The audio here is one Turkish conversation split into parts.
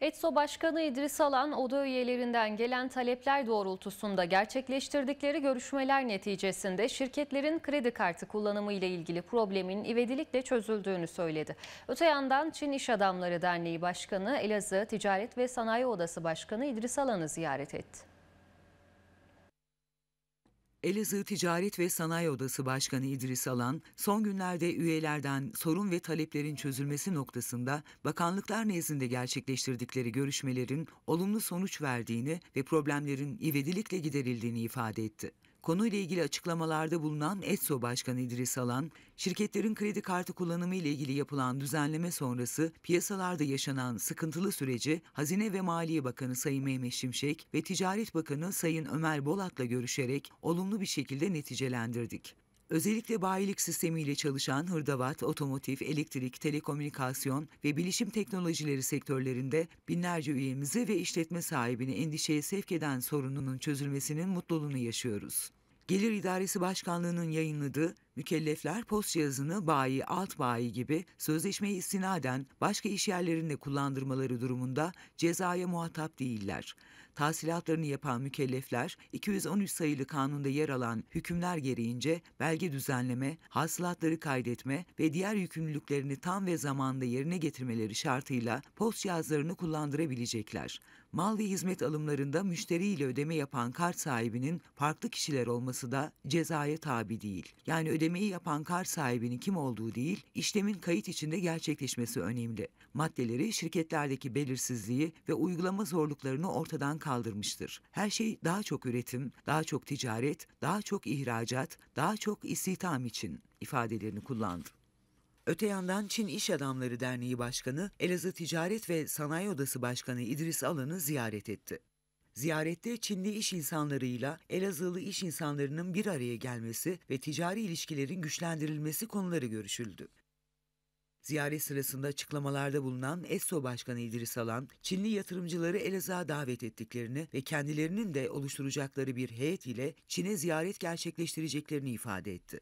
ETSO Başkanı İdris Alan, oda üyelerinden gelen talepler doğrultusunda gerçekleştirdikleri görüşmeler neticesinde şirketlerin kredi kartı kullanımı ile ilgili problemin ivedilikle çözüldüğünü söyledi. Öte yandan Çin İş Adamları Derneği Başkanı Elazığ Ticaret ve Sanayi Odası Başkanı İdris Alan'ı ziyaret etti. Elazığ Ticaret ve Sanayi Odası Başkanı İdris Alan, son günlerde üyelerden sorun ve taleplerin çözülmesi noktasında bakanlıklar nezdinde gerçekleştirdikleri görüşmelerin olumlu sonuç verdiğini ve problemlerin ivedilikle giderildiğini ifade etti. Konuyla ilgili açıklamalarda bulunan ESSO Başkanı İdris Alan, şirketlerin kredi kartı kullanımı ile ilgili yapılan düzenleme sonrası piyasalarda yaşanan sıkıntılı süreci Hazine ve Maliye Bakanı Sayın Mehmet Şimşek ve Ticaret Bakanı Sayın Ömer Bolat'la görüşerek olumlu bir şekilde neticelendirdik. Özellikle bayilik sistemiyle çalışan hırdavat, otomotiv, elektrik, telekomünikasyon ve bilişim teknolojileri sektörlerinde binlerce üyemizi ve işletme sahibini endişeye sevk eden sorununun çözülmesinin mutluluğunu yaşıyoruz. Gelir İdaresi Başkanlığı'nın yayınladığı mükellefler post cihazını bayi, alt bayi gibi sözleşmeye istinaden başka iş yerlerinde kullandırmaları durumunda cezaya muhatap değiller tahsilatlarını yapan mükellefler 213 sayılı kanunda yer alan hükümler gereğince belge düzenleme, hasılatları kaydetme ve diğer yükümlülüklerini tam ve zamanında yerine getirmeleri şartıyla post cihazlarını kullandırabilecekler. Mal ve hizmet alımlarında müşteriyle ödeme yapan kart sahibinin farklı kişiler olması da cezaya tabi değil. Yani ödemeyi yapan kart sahibinin kim olduğu değil, işlemin kayıt içinde gerçekleşmesi önemli. Maddeleri şirketlerdeki belirsizliği ve uygulama zorluklarını ortadan kaldırmıştır. Her şey daha çok üretim, daha çok ticaret, daha çok ihracat, daha çok istihdam için ifadelerini kullandı. Öte yandan Çin İş Adamları Derneği Başkanı, Elazığ Ticaret ve Sanayi Odası Başkanı İdris Alan'ı ziyaret etti. Ziyarette Çinli iş insanlarıyla Elazığlı iş insanlarının bir araya gelmesi ve ticari ilişkilerin güçlendirilmesi konuları görüşüldü. Ziyaret sırasında açıklamalarda bulunan ESSO Başkanı İdris Alan, Çinli yatırımcıları Elazığ'a davet ettiklerini ve kendilerinin de oluşturacakları bir heyet ile Çin'e ziyaret gerçekleştireceklerini ifade etti.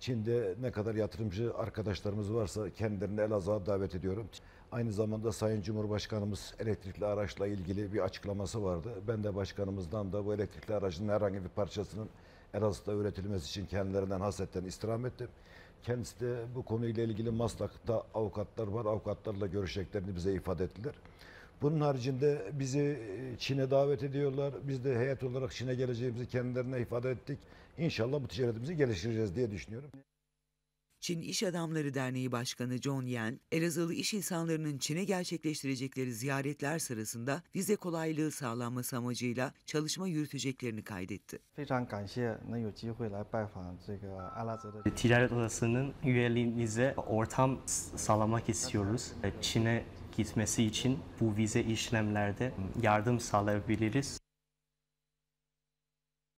Çin'de ne kadar yatırımcı arkadaşlarımız varsa kendilerini Elazığ'a davet ediyorum. Aynı zamanda Sayın Cumhurbaşkanımız elektrikli araçla ilgili bir açıklaması vardı. Ben de başkanımızdan da bu elektrikli aracın herhangi bir parçasının Elazığ'da üretilmesi için kendilerinden hasretten istirham ettim. Kendisi de bu konuyla ilgili Maslak'ta avukatlar var. Avukatlarla görüşeceklerini bize ifade ettiler. Bunun haricinde bizi e, Çin'e davet ediyorlar. Biz de heyet olarak Çin'e geleceğimizi kendilerine ifade ettik. İnşallah bu ticaretimizi geliştireceğiz diye düşünüyorum. Çin İş Adamları Derneği Başkanı John Yen, Elazığlı iş insanlarının Çin'e gerçekleştirecekleri ziyaretler sırasında vize kolaylığı sağlanması amacıyla çalışma yürüteceklerini kaydetti. Ticaret odasının üyeliğimize ortam sağlamak istiyoruz. Çin'e gitmesi için bu vize işlemlerde yardım sağlayabiliriz.